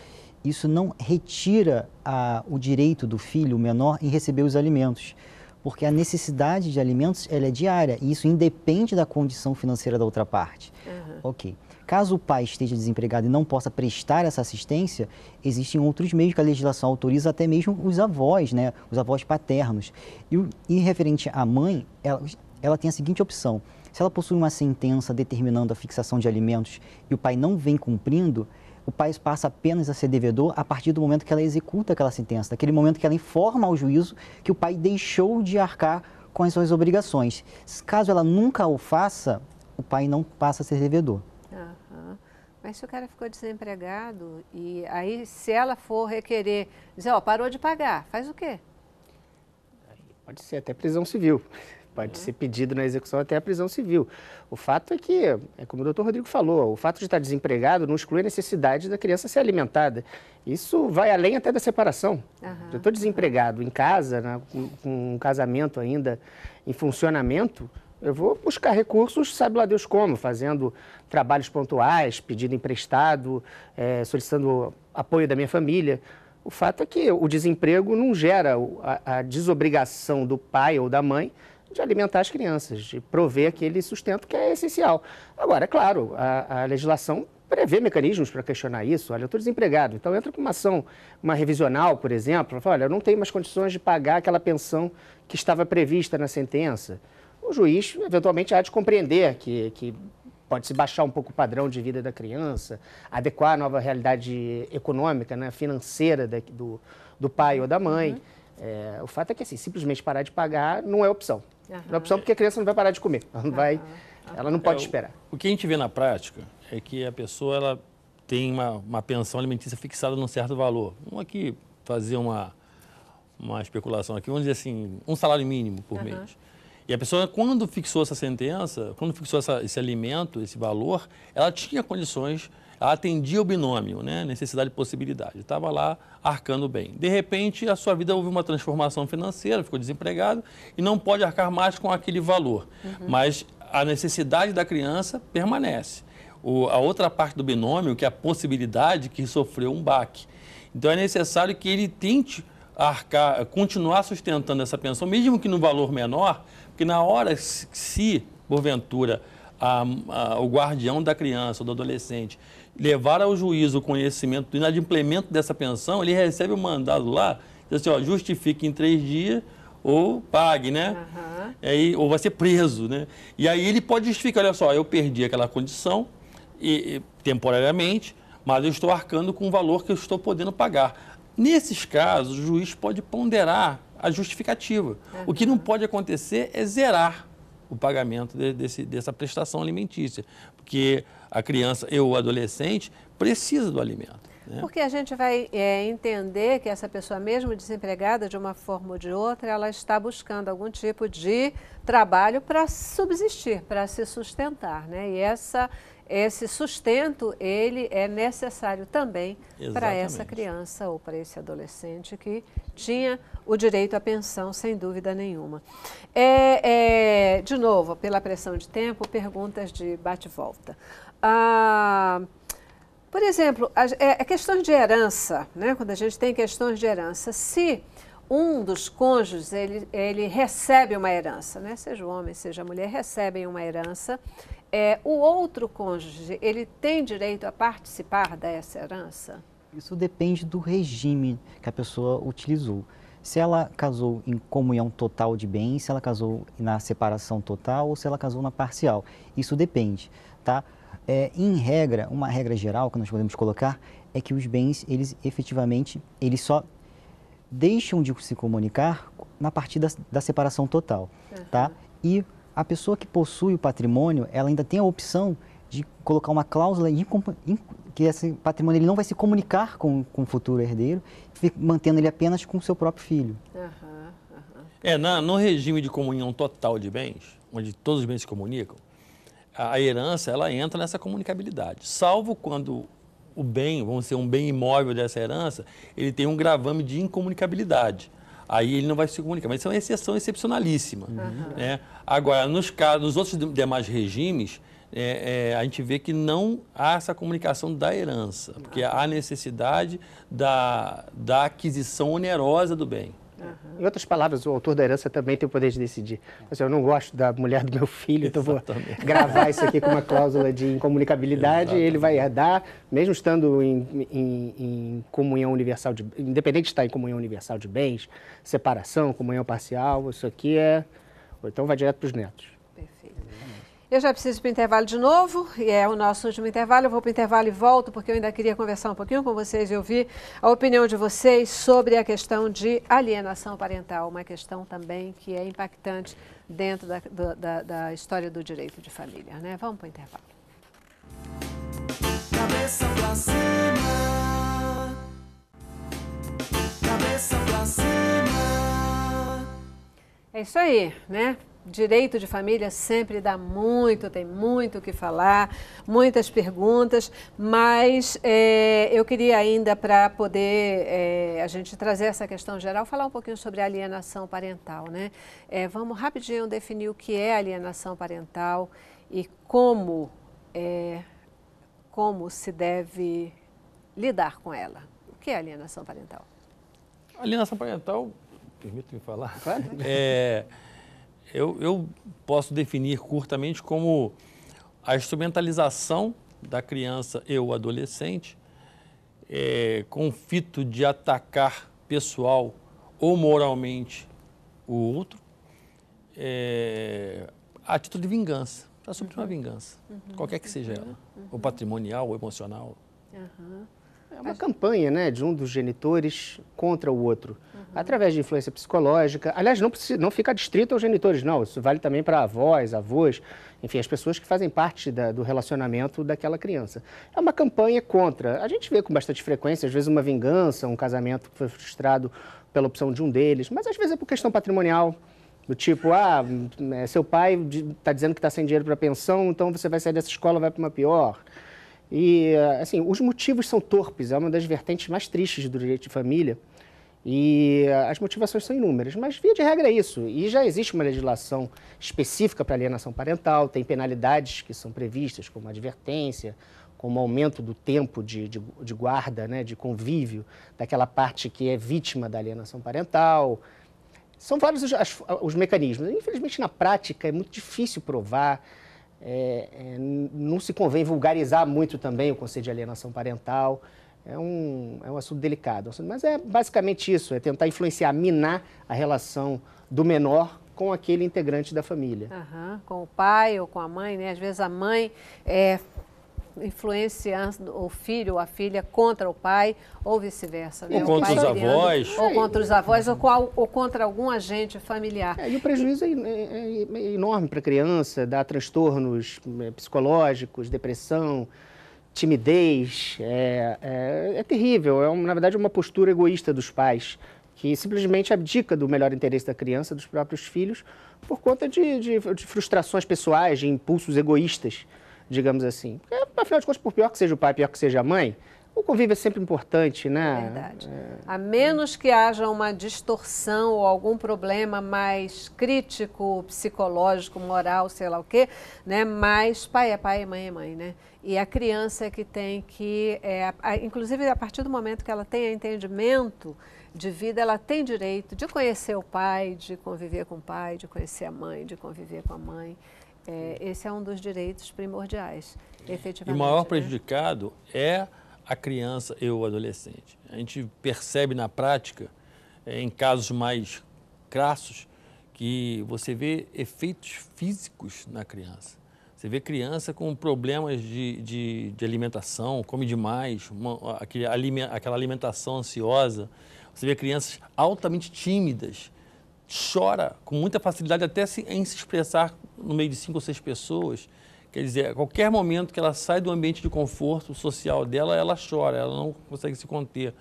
isso não retira a, o direito do filho menor em receber os alimentos. Porque a necessidade de alimentos ela é diária e isso independe da condição financeira da outra parte. Uhum. Ok. Caso o pai esteja desempregado e não possa prestar essa assistência, existem outros meios que a legislação autoriza, até mesmo os avós, né? Os avós paternos. E, e referente à mãe, ela, ela tem a seguinte opção. Se ela possui uma sentença determinando a fixação de alimentos e o pai não vem cumprindo, o pai passa apenas a ser devedor a partir do momento que ela executa aquela sentença, daquele momento que ela informa ao juízo que o pai deixou de arcar com as suas obrigações. Caso ela nunca o faça, o pai não passa a ser devedor. Mas se o cara ficou desempregado e aí se ela for requerer, dizer, ó, parou de pagar, faz o quê? Pode ser até prisão civil. Pode uhum. ser pedido na execução até a prisão civil. O fato é que, é como o doutor Rodrigo falou, o fato de estar desempregado não exclui a necessidade da criança ser alimentada. Isso vai além até da separação. Uhum. Eu estou desempregado em casa, né, com, com um casamento ainda em funcionamento, eu vou buscar recursos, sabe lá Deus como, fazendo trabalhos pontuais, pedindo emprestado, é, solicitando apoio da minha família. O fato é que o desemprego não gera a, a, desobrigação do pai ou da mãe de alimentar as crianças, de prover aquele sustento que é essencial. Agora, é claro, a, a legislação prevê mecanismos para questionar isso. Olha, eu estou desempregado, então entra com uma ação, uma revisional, por exemplo, fala, olha, eu não tenho mais condições de pagar aquela pensão que estava prevista na sentença o juiz eventualmente há de compreender que, que pode-se baixar um pouco o padrão de vida da criança, adequar a nova realidade econômica, né, financeira da, do, do pai ou da mãe. Uhum. É, o fato é que, assim, simplesmente parar de pagar não é opção. Uhum. Não é opção porque a criança não vai parar de comer, ela não, vai, ela não pode é, esperar. O, o que a gente vê na prática é que a pessoa ela tem uma, uma pensão alimentícia fixada num certo valor. Vamos aqui fazer uma, uma especulação aqui, vamos dizer assim, um salário mínimo por uhum. mês. E a pessoa, quando fixou essa sentença, quando fixou essa, esse alimento, esse valor, ela tinha condições, ela atendia o binômio, né? necessidade e possibilidade, estava lá arcando bem. De repente, a sua vida houve uma transformação financeira, ficou desempregado e não pode arcar mais com aquele valor. Uhum. Mas a necessidade da criança permanece. O, a outra parte do binômio, que é a possibilidade que sofreu um baque. Então é necessário que ele tente arcar, continuar sustentando essa pensão, mesmo que no valor menor, porque na hora, se porventura a, a, o guardião da criança ou do adolescente levar ao juízo o conhecimento do inadimplemento dessa pensão, ele recebe o um mandado lá, diz assim, ó, justifique em três dias ou pague, né? Uhum. Aí, ou vai ser preso, né? E aí ele pode justificar, olha só, eu perdi aquela condição e, temporariamente, mas eu estou arcando com o valor que eu estou podendo pagar. Nesses casos, o juiz pode ponderar a justificativa. Uhum. O que não pode acontecer é zerar o pagamento de, desse, dessa prestação alimentícia, porque a criança e o adolescente precisa do alimento. Né? Porque a gente vai é, entender que essa pessoa, mesmo desempregada de uma forma ou de outra, ela está buscando algum tipo de trabalho para subsistir, para se sustentar, né? E essa esse sustento ele é necessário também para essa criança ou para esse adolescente que tinha o direito à pensão, sem dúvida nenhuma. É, é, de novo, pela pressão de tempo, perguntas de bate-volta. Ah, por exemplo, a, a é, é questão de herança, né? quando a gente tem questões de herança, se um dos cônjuges ele, ele recebe uma herança, né? seja o homem, seja a mulher, recebem uma herança é, o outro cônjuge, ele tem direito a participar dessa herança? Isso depende do regime que a pessoa utilizou. Se ela casou em comunhão total de bens, se ela casou na separação total ou se ela casou na parcial. Isso depende, tá? É, em regra, uma regra geral que nós podemos colocar é que os bens, eles efetivamente, eles só deixam de se comunicar na partida da separação total, uhum. tá? E a pessoa que possui o patrimônio, ela ainda tem a opção de colocar uma cláusula que esse patrimônio ele não vai se comunicar com, com o futuro herdeiro, mantendo ele apenas com o seu próprio filho. Uhum, uhum. É, na, no regime de comunhão total de bens, onde todos os bens se comunicam, a herança ela entra nessa comunicabilidade, salvo quando o bem, vamos ser um bem imóvel dessa herança, ele tem um gravame de incomunicabilidade aí ele não vai se comunicar. Mas isso é uma exceção excepcionalíssima. Uhum. Né? Agora, nos, casos, nos outros demais regimes, é, é, a gente vê que não há essa comunicação da herança, porque ah. há necessidade da, da aquisição onerosa do bem. Uhum. Em outras palavras, o autor da herança também tem o poder de decidir. Mas assim, eu não gosto da mulher do meu filho, então vou gravar isso aqui com uma cláusula de incomunicabilidade, e ele vai herdar, mesmo estando em, em, em, comunhão universal, de, independente de estar em comunhão universal de bens, separação, comunhão parcial, isso aqui é. Ou então vai direto para os netos. Eu já preciso para o intervalo de novo, e é o nosso último intervalo. Eu vou para o intervalo e volto, porque eu ainda queria conversar um pouquinho com vocês e ouvir a opinião de vocês sobre a questão de alienação parental, uma questão também que é impactante dentro da, da, da história do direito de família. Né? Vamos para o intervalo. Cabeça pra cima. Cabeça pra cima. É isso aí, né? direito de família sempre dá muito, tem muito o que falar, muitas perguntas, mas é, eu queria ainda, para poder é, a gente trazer essa questão geral, falar um pouquinho sobre alienação parental. Né? É, vamos rapidinho definir o que é alienação parental e como, como se deve lidar com ela. O que é alienação parental? Alienação parental, permito me falar? Claro. É, eu, eu posso definir curtamente como a instrumentalização da criança e o adolescente é, com fito de atacar pessoal ou moralmente o outro é, a título de vingança, para suprimir uma vingança, uhum. qualquer que seja ela, uhum. ou patrimonial, ou emocional. Uhum. É uma campanha né, de um dos genitores contra o outro, uhum. através de influência psicológica. Aliás, não, precisa, não fica distrito aos genitores, não. Isso vale também para avós, avós, enfim, as pessoas que fazem parte da, do relacionamento daquela criança. É uma campanha contra. A gente vê com bastante frequência, às vezes, uma vingança, um casamento que foi frustrado pela opção de um deles, mas às vezes é por questão patrimonial. Do tipo, ah, hum, é, seu pai está dizendo que está sem dinheiro para pensão, então você vai sair dessa escola vai para uma pior. E, assim, os motivos são torpes, é uma das vertentes mais tristes do direito de família. E as motivações são inúmeras, mas via de regra é isso. E já existe uma legislação específica para alienação parental, tem penalidades que são previstas, como advertência, como aumento do tempo de, de, de guarda, né, de convívio daquela parte que é vítima da alienação parental. São vários os, os mecanismos. Infelizmente, na prática, é muito difícil provar é, é, não se convém vulgarizar muito também o conceito de alienação parental. É um, é um assunto delicado, é mas é basicamente isso, é tentar influenciar, minar a relação do menor com aquele integrante da família. Uhum, com o pai ou com a mãe, né? Às vezes a mãe é, influenciando o filho ou a filha contra o pai ou vice-versa. Né? Ou contra os avós. Ou contra os avós ou, qual, ou contra algum agente familiar. É, e o prejuízo é, é, é, é enorme para a criança, dá transtornos é, psicológicos, depressão, timidez. É, é terrível, é, na verdade, uma postura egoísta dos pais que simplesmente abdica do melhor interesse da criança, dos próprios filhos, por conta de, de, de frustrações pessoais, de impulsos egoístas digamos assim. Porque, afinal de contas, por pior que seja o pai, pior que seja a mãe, o convívio é sempre importante, né? Verdade. É. A menos que haja uma distorção ou algum problema mais crítico, psicológico, moral, sei lá o quê, né? Mas pai é pai, e mãe é mãe, né? E a criança é que tem que, é, a, inclusive a partir do momento que ela tem entendimento de vida, ela tem direito de conhecer o pai, de conviver com o pai, de conhecer a mãe, de conviver com a mãe. É, esse é um dos direitos primordiais, efetivamente. E o maior né? prejudicado é a criança e o adolescente. A gente percebe na prática, é, em casos mais crassos, que você vê efeitos físicos na criança. Você vê criança com problemas de, de, de alimentação, come demais, uma, aquele, aquela alimentação ansiosa. Você vê crianças altamente tímidas, chora com muita facilidade até em se expressar no meio de cinco ou seis pessoas. Quer dizer, a qualquer momento que ela sai do ambiente de conforto social dela, ela chora, ela não consegue se conter.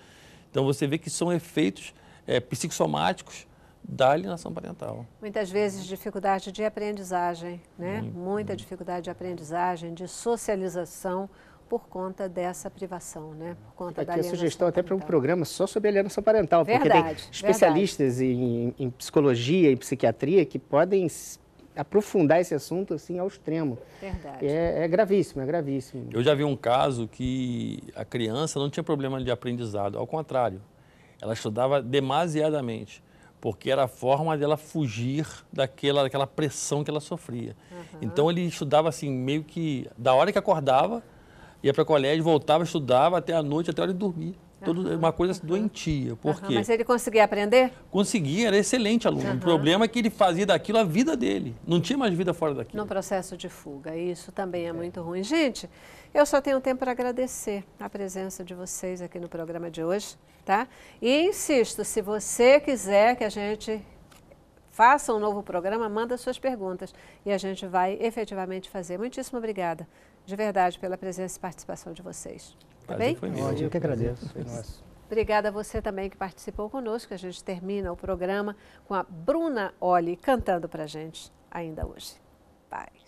Então você vê que são efeitos é, psicossomáticos da alienação parental. Muitas vezes dificuldade de aprendizagem, né? Muita dificuldade de aprendizagem, de socialização por conta dessa privação, né? Por conta Aqui da a sugestão parental. até para um programa só sobre aliança parental, verdade, porque tem especialistas em, em, psicologia e psiquiatria que podem aprofundar esse assunto assim ao extremo. Verdade. É, é, gravíssimo, é gravíssimo. Eu já vi um caso que a criança não tinha problema de aprendizado, ao contrário, ela estudava demasiadamente. Porque era a forma dela fugir daquela, daquela pressão que ela sofria. Uhum. Então ele estudava assim, meio que da hora que acordava ia para colégio, voltava, estudava até a noite, até a hora de dormir. Todo, uhum, uma coisa doentia. Por uhum, quê? Mas ele conseguia aprender? Conseguia, era excelente aluno. O problema é que ele fazia daquilo a vida dele. Não tinha mais vida fora daquilo. No processo de fuga. Isso também é, é. muito ruim. Gente, eu só tenho tempo para agradecer a presença de vocês aqui no programa de hoje, tá? E insisto, se você quiser que a gente faça um novo programa, manda suas perguntas e a gente vai efetivamente fazer. Muitíssimo obrigada de verdade pela presença e participação de vocês. Tá bem? Foi ótimo, Eu que agradeço. Foi nosso. Obrigada a você também que participou conosco. A gente termina o programa com a Bruna Olli cantando pra gente ainda hoje. Bye.